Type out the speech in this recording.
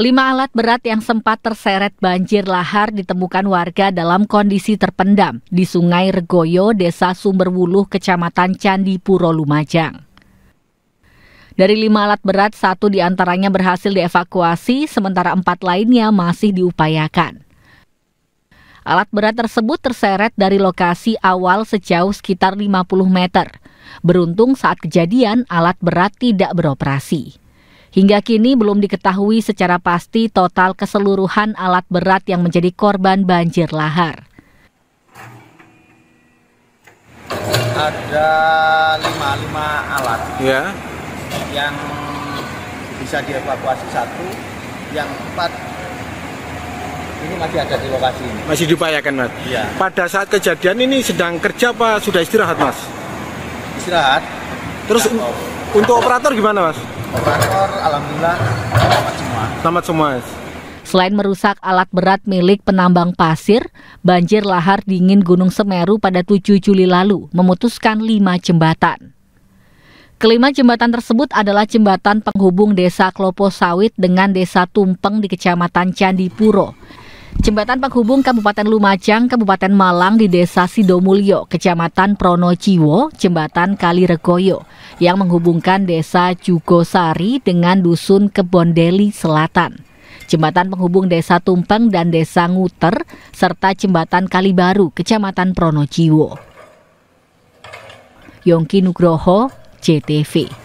Lima alat berat yang sempat terseret banjir lahar ditemukan warga dalam kondisi terpendam di Sungai Regoyo, Desa Sumberwuluh, Kecamatan Candi Puro Lumajang. Dari lima alat berat, satu di antaranya berhasil dievakuasi, sementara empat lainnya masih diupayakan. Alat berat tersebut terseret dari lokasi awal sejauh sekitar 50 meter. Beruntung saat kejadian, alat berat tidak beroperasi. Hingga kini belum diketahui secara pasti total keseluruhan alat berat yang menjadi korban banjir lahar. Ada lima, lima alat ya. yang bisa dievakuasi satu, yang empat ini masih ada di lokasi ini. Masih diupayakan, Mas. Ya. Pada saat kejadian ini sedang kerja apa sudah istirahat, Mas? Istirahat. Terus ya, untuk operator gimana, Mas? Operator alhamdulillah selamat semua. Selamat semua. Selain merusak alat berat milik penambang pasir, banjir lahar dingin Gunung Semeru pada 7 Juli lalu memutuskan lima jembatan. Kelima jembatan tersebut adalah jembatan penghubung desa Klopo Sawit dengan desa Tumpeng di kecamatan Candipuro, Jembatan penghubung Kabupaten Lumajang, Kabupaten Malang di Desa Sidomulyo, Kecamatan Pronojiwo, Jembatan Kaliregoyo, yang menghubungkan Desa Jugosari dengan Dusun Kebondeli Selatan. Jembatan penghubung Desa Tumpeng dan Desa Nguter, serta Jembatan Kalibaru, Kecamatan Pronojiwo. Yongki Nugroho, JTV.